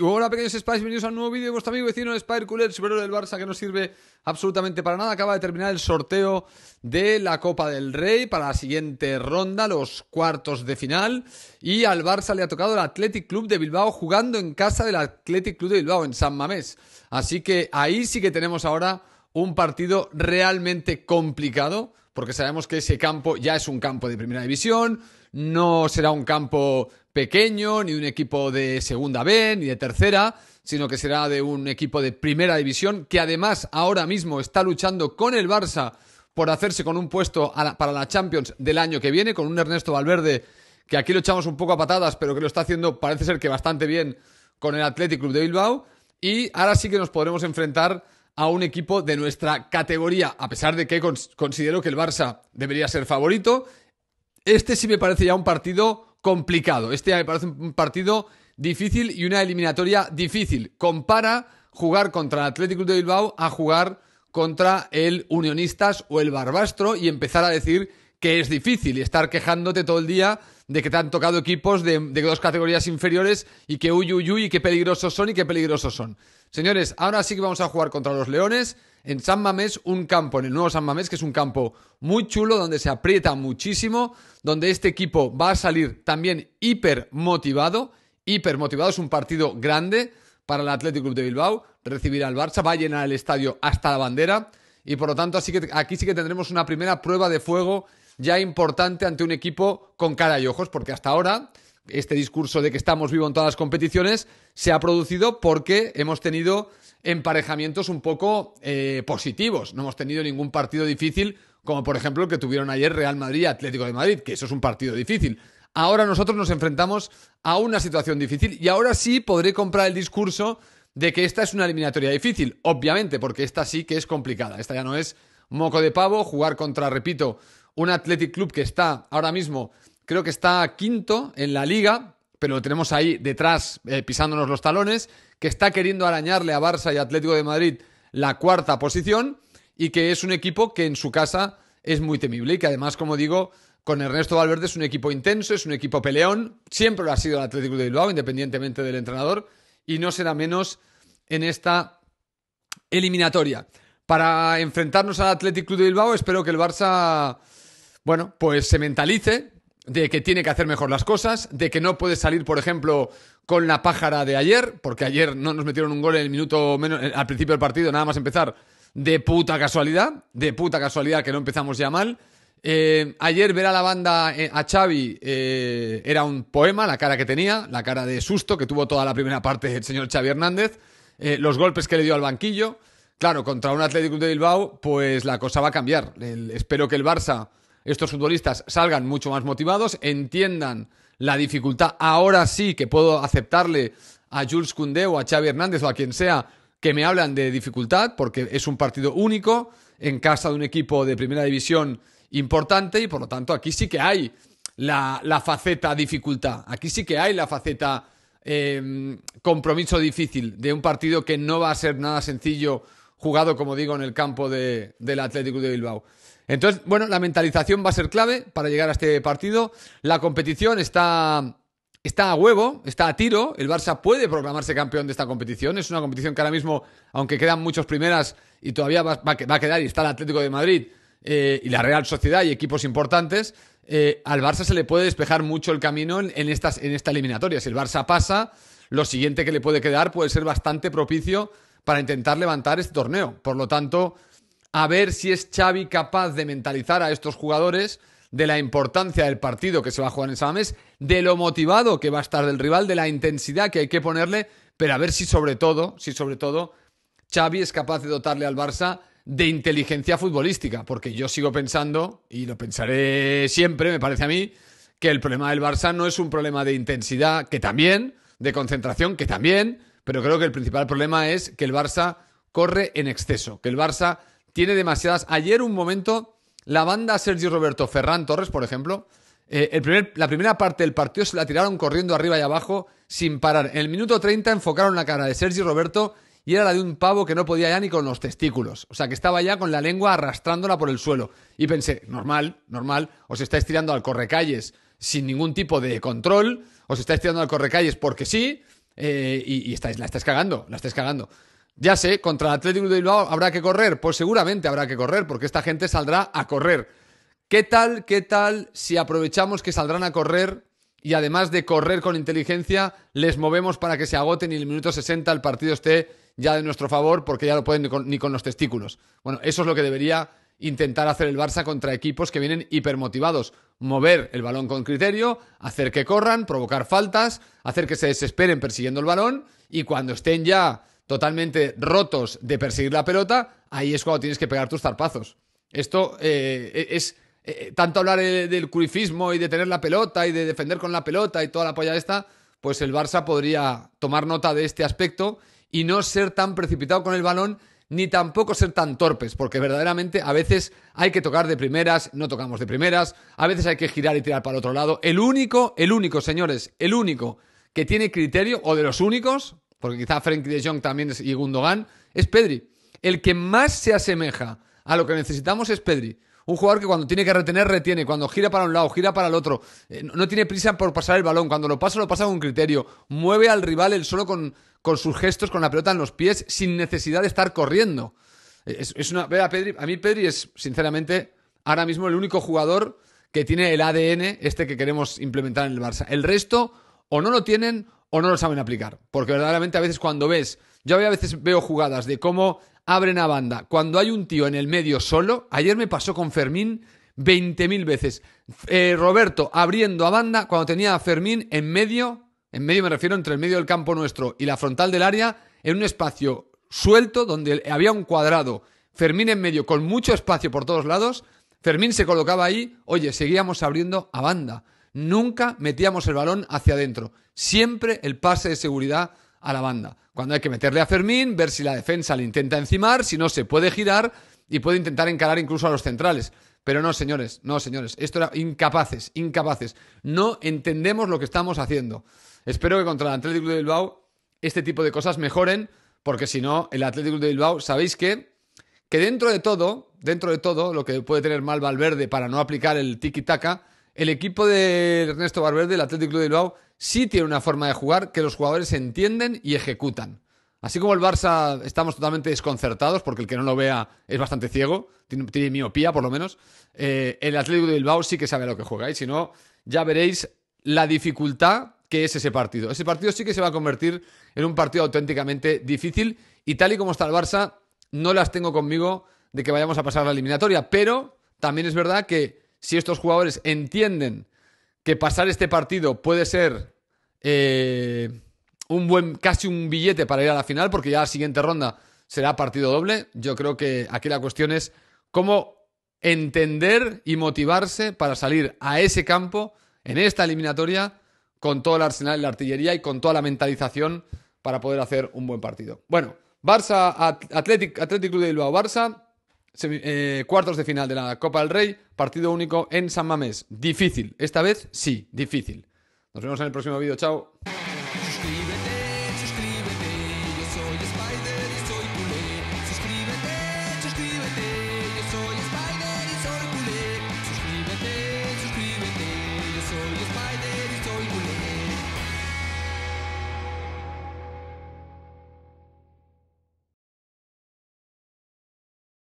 Hola pequeños Spice, bienvenidos a un nuevo vídeo de vuestro amigo vecino Spire Cooler, el superhéroe del Barça que no sirve absolutamente para nada. Acaba de terminar el sorteo de la Copa del Rey para la siguiente ronda, los cuartos de final. Y al Barça le ha tocado el Athletic Club de Bilbao jugando en casa del Athletic Club de Bilbao, en San Mamés. Así que ahí sí que tenemos ahora un partido realmente complicado, porque sabemos que ese campo ya es un campo de primera división, no será un campo pequeño, ni de un equipo de segunda B, ni de tercera, sino que será de un equipo de primera división que además ahora mismo está luchando con el Barça por hacerse con un puesto para la Champions del año que viene, con un Ernesto Valverde que aquí lo echamos un poco a patadas, pero que lo está haciendo parece ser que bastante bien con el Athletic Club de Bilbao. Y ahora sí que nos podremos enfrentar a un equipo de nuestra categoría, a pesar de que considero que el Barça debería ser favorito. Este sí me parece ya un partido complicado. Este me parece un partido difícil y una eliminatoria difícil. Compara jugar contra el Atlético de Bilbao a jugar contra el Unionistas o el Barbastro y empezar a decir que es difícil y estar quejándote todo el día de que te han tocado equipos de, dos categorías inferiores y que uy, uy, uy, y qué peligrosos son y qué peligrosos son. Señores, ahora sí que vamos a jugar contra los Leones en San Mamés un campo, en el nuevo San Mamés, que es un campo muy chulo, donde se aprieta muchísimo, donde este equipo va a salir también hiper motivado, hiper motivado, es un partido grande para el Athletic Club de Bilbao, recibirá al Barça, va a llenar el estadio hasta la bandera y por lo tanto así que aquí sí que tendremos una primera prueba de fuego ya importante ante un equipo con cara y ojos, porque hasta ahora este discurso de que estamos vivos en todas las competiciones se ha producido porque hemos tenido emparejamientos un poco eh, positivos. No hemos tenido ningún partido difícil, como por ejemplo el que tuvieron ayer Real Madrid y Atlético de Madrid, que eso es un partido difícil. Ahora nosotros nos enfrentamos a una situación difícil y ahora sí podré comprar el discurso de que esta es una eliminatoria difícil, obviamente, porque esta sí que es complicada. Esta ya no es moco de pavo, jugar contra, repito, un Athletic Club que está ahora mismo creo que está quinto en la liga, pero lo tenemos ahí detrás eh, pisándonos los talones, que está queriendo arañarle a Barça y Atlético de Madrid la cuarta posición y que es un equipo que en su casa es muy temible y que además, como digo, con Ernesto Valverde es un equipo intenso, es un equipo peleón, siempre lo ha sido el Atlético de Bilbao, independientemente del entrenador, y no será menos en esta eliminatoria. Para enfrentarnos al Atlético de Bilbao, espero que el Barça, bueno, pues se mentalice, de que tiene que hacer mejor las cosas, de que no puede salir, por ejemplo, con la pájara de ayer, porque ayer no nos metieron un gol en el minuto menos, eh, al principio del partido, nada más empezar, de puta casualidad, de puta casualidad que no empezamos ya mal. Eh, ayer ver a la banda, eh, a Xavi, era un poema, la cara que tenía, la cara de susto que tuvo toda la primera parte el señor Xavi Hernández, los golpes que le dio al banquillo. Claro, contra un Atlético de Bilbao, pues la cosa va a cambiar. espero que el Barça estos futbolistas salgan mucho más motivados, entiendan la dificultad. Ahora sí que puedo aceptarle a Jules Koundé o a Xavi Hernández o a quien sea que me hablan de dificultad, porque es un partido único en casa de un equipo de primera división importante y por lo tanto aquí sí que hay la, faceta dificultad, aquí sí que hay la faceta em, compromiso difícil de un partido que no va a ser nada sencillo jugado, como digo, en el campo del Atlético de Bilbao. Entonces, bueno, la mentalización va a ser clave para llegar a este partido. La competición está, está a huevo, está a tiro. El Barça puede proclamarse campeón de esta competición. Es una competición que ahora mismo, aunque quedan muchas primeras y todavía va, a quedar, y está el Atlético de Madrid eh, y la Real Sociedad y equipos importantes, eh, al Barça se le puede despejar mucho el camino en, estas, en esta eliminatoria. Si el Barça pasa, lo siguiente que le puede quedar puede ser bastante propicio para intentar levantar este torneo. Por lo tanto, a ver si es Xavi capaz de mentalizar a estos jugadores de la importancia del partido que se va a jugar en mes, de lo motivado que va a estar del rival, de la intensidad que hay que ponerle, pero a ver si sobre todo, si sobre todo Xavi es capaz de dotarle al Barça de inteligencia futbolística, porque yo sigo pensando, y lo pensaré siempre, me parece a mí, que el problema del Barça no es un problema de intensidad, que también, de concentración, que también, pero creo que el principal problema es que el Barça corre en exceso, que el Barça tiene demasiadas. Ayer un momento, la banda Sergio Roberto Ferran Torres, por ejemplo, eh, la primera parte del partido se la tiraron corriendo arriba y abajo sin parar. En el minuto 30 enfocaron la cara de Sergio Roberto y era la de un pavo que no podía ya ni con los testículos. O sea, que estaba ya con la lengua arrastrándola por el suelo. Y pensé, normal, normal, os estáis tirando al correcalles sin ningún tipo de control, os estáis tirando al correcalles porque sí, eh, y, estáis, la estáis cagando, la estáis cagando. Ya sé, contra el Atlético de Bilbao habrá que correr, pues seguramente habrá que correr, porque esta gente saldrá a correr. ¿Qué tal, qué tal si aprovechamos que saldrán a correr y además de correr con inteligencia, les movemos para que se agoten y en el minuto 60 el partido esté ya de nuestro favor, porque ya no pueden ni con los testículos? Bueno, eso es lo que debería intentar hacer el Barça contra equipos que vienen hipermotivados. Mover el balón con criterio, hacer que corran, provocar faltas, hacer que se desesperen persiguiendo el balón y cuando estén ya totalmente rotos de perseguir la pelota, ahí es cuando tienes que pegar tus zarpazos. Esto eh, e-, es eh, tanto hablar del curifismo y de tener la pelota y de defender con la pelota y toda la polla esta, pues el Barça podría tomar nota de este aspecto y no ser tan precipitado con el balón ni tampoco ser tan torpes, porque verdaderamente a veces hay que tocar de primeras, no tocamos de primeras, a veces hay que girar y tirar para el otro lado. El único, el único, señores, el único que tiene criterio, o de los únicos, porque quizá Frenkie de Jong también es, y Gundogan, es Pedri. El que más se asemeja a lo que necesitamos es Pedri. Un jugador que cuando tiene que retener, retiene. Cuando gira para un lado, gira para el otro. Eh, no tiene prisa por pasar el balón. Cuando lo pasa, lo pasa con criterio. Mueve al rival el solo con, con sus gestos, con la pelota en los pies, sin necesidad de estar corriendo. Es, una, a, a mí Pedri es, sinceramente, ahora mismo el único jugador que tiene el ADN este que queremos implementar en el Barça. El resto o no lo tienen o no lo saben aplicar. Porque verdaderamente a veces cuando ves, yo a veces veo jugadas de cómo abren a banda. Cuando hay un tío en el medio solo, ayer me pasó con Fermín 20.000 veces. Eh, Roberto abriendo a banda cuando tenía a Fermín en medio en medio me refiero entre el medio del campo nuestro y la frontal del área, en un espacio suelto donde había un cuadrado, Fermín en medio con mucho espacio por todos lados, Fermín se colocaba ahí, oye, seguíamos abriendo a banda, nunca metíamos el balón hacia adentro, siempre el pase de seguridad a la banda. Cuando hay que meterle a Fermín, ver si la defensa le intenta encimar, si no se puede girar y puede intentar encarar incluso a los centrales. Pero no, señores, no, señores, esto era incapaces, incapaces. No entendemos lo que estamos haciendo. Espero que contra el Atlético de Bilbao este tipo de cosas mejoren, porque si no, el Atlético de Bilbao, sabéis que, que dentro de todo, dentro de todo, lo que puede tener mal Valverde para no aplicar el tiki-taka, el equipo de Ernesto Valverde, el Atlético de Bilbao, sí tiene una forma de jugar que los jugadores entienden y ejecutan. Así como el Barça estamos totalmente desconcertados, porque el que no lo vea es bastante ciego, tiene, miopía por lo menos, eh, el Atlético de Bilbao sí que sabe a lo que juega. Y si no, ya veréis la dificultad que es ese partido. Ese partido sí que se va a convertir en un partido auténticamente difícil y tal y como está el Barça, no las tengo conmigo de que vayamos a pasar la eliminatoria, pero también es verdad que si estos jugadores entienden que pasar este partido puede ser eh, un buen, casi un billete para ir a la final, porque ya la siguiente ronda será partido doble, yo creo que aquí la cuestión es cómo entender y motivarse para salir a ese campo en esta eliminatoria con todo el arsenal de la artillería y con toda la mentalización para poder hacer un buen partido. Bueno, Barça, Athletic, Club de Bilbao, Barça, eh, cuartos de final de la Copa del Rey, partido único en San Mamés. Difícil, esta vez sí, difícil. Nos vemos en el próximo vídeo, chao.